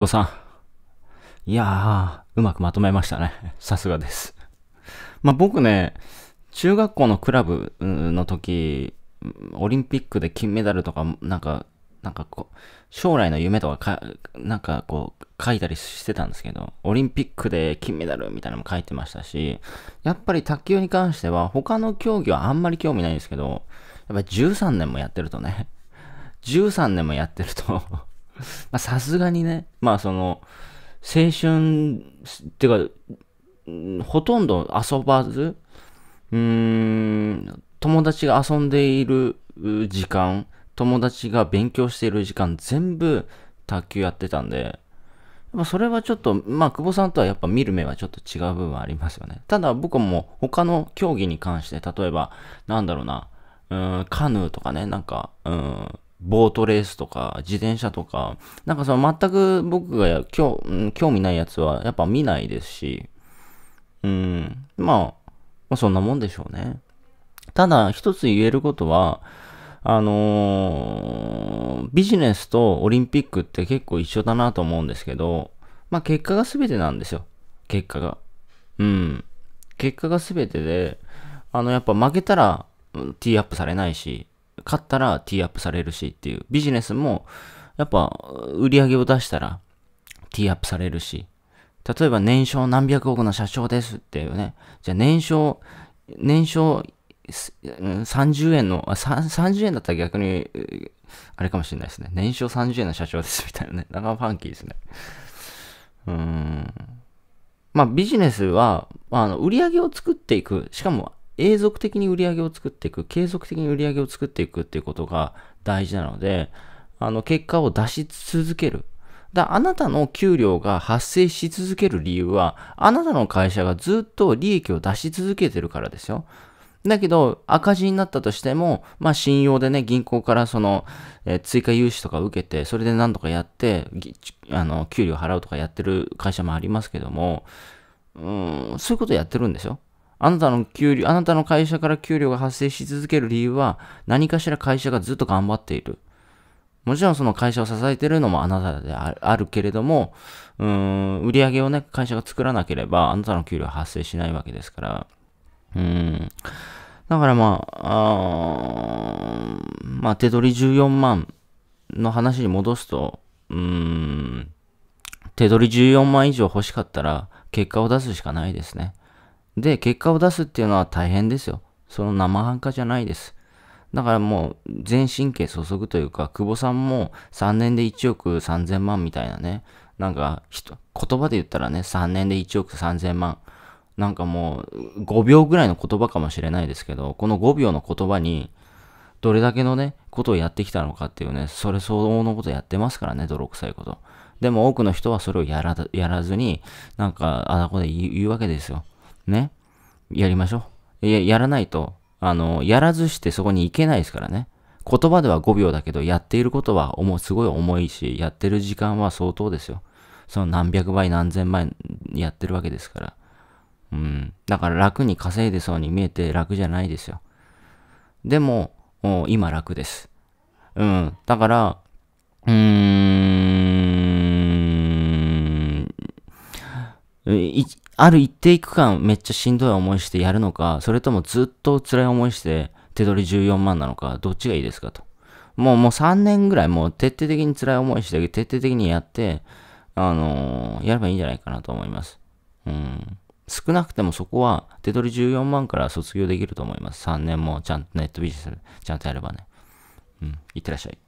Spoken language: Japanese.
ごさん。いやー、うまくまとめましたね。さすがです。まあ、僕ね、中学校のクラブの時、オリンピックで金メダルとか、なんか、なんかこう、将来の夢とかなんかこう、書いたりしてたんですけど、オリンピックで金メダルみたいなのも書いてましたし、やっぱり卓球に関しては、他の競技はあんまり興味ないんですけど、やっぱり13年もやってるとね、13年もやってると あさすがにね、まあその、青春、っていうか、ほとんど遊ばず、うーん、友達が遊んでいる時間、友達が勉強している時間、全部卓球やってたんで、まあ、それはちょっと、まあ、久保さんとはやっぱ見る目はちょっと違う部分はありますよね。ただ僕も他の競技に関して、例えば、なんだろうな、うん、カヌーとかね、なんか、うん、ボートレースとか、自転車とか、なんかその全く僕が興味ないやつはやっぱ見ないですし、うん、まあ、まあ、そんなもんでしょうね。ただ、一つ言えることは、あのー、ビジネスとオリンピックって結構一緒だなと思うんですけど、まあ結果が全てなんですよ。結果が。うん。結果が全てで、あの、やっぱ負けたらティーアップされないし、買ったらティーアップされるしっていう。ビジネスも、やっぱ、売り上げを出したら、ティーアップされるし。例えば、年商何百億の社長ですっていうね。じゃあ、年商、年商30円の、あ、30円だったら逆に、あれかもしれないですね。年商30円の社長ですみたいなね。なかなかファンキーですね。うーん。まあ、ビジネスは、まあ、あの売り上げを作っていく。しかも、永続的に売り上げを作っていく、継続的に売り上げを作っていくっていうことが大事なので、あの、結果を出し続ける。だあなたの給料が発生し続ける理由は、あなたの会社がずっと利益を出し続けてるからですよ。だけど、赤字になったとしても、まあ信用でね、銀行からその、えー、追加融資とか受けて、それで何とかやって、あの、給料払うとかやってる会社もありますけども、うん、そういうことやってるんですよ。あなたの給料、あなたの会社から給料が発生し続ける理由は、何かしら会社がずっと頑張っている。もちろんその会社を支えてるのもあなたであるけれども、うん、売り上げをね、会社が作らなければ、あなたの給料は発生しないわけですから、うん。だからまあ、あまあ、手取り14万の話に戻すと、うん、手取り14万以上欲しかったら、結果を出すしかないですね。で、結果を出すっていうのは大変ですよ。その生半可じゃないです。だからもう全神経注ぐというか、久保さんも3年で1億3000万みたいなね。なんか、言葉で言ったらね、3年で1億3000万。なんかもう5秒ぐらいの言葉かもしれないですけど、この5秒の言葉に、どれだけのね、ことをやってきたのかっていうね、それ相応のことやってますからね、泥臭いこと。でも多くの人はそれをやらずに、なんか、あだこで言うわけですよ。ね、やりましょう。や、やらないと、あの、やらずしてそこに行けないですからね。言葉では5秒だけど、やっていることは重、すごい重いし、やってる時間は相当ですよ。その何百倍何千倍やってるわけですから。うん。だから楽に稼いでそうに見えて楽じゃないですよ。でも、も今楽です。うん。だから、うーん。ある一定区間めっちゃしんどい思いしてやるのか、それともずっと辛い思いして手取り14万なのか、どっちがいいですかと。もうもう3年ぐらいもう徹底的に辛い思いして、徹底的にやって、あのー、やればいいんじゃないかなと思います。うん。少なくてもそこは手取り14万から卒業できると思います。3年もちゃんとネットビジネスちゃんとやればね。うん。いってらっしゃい。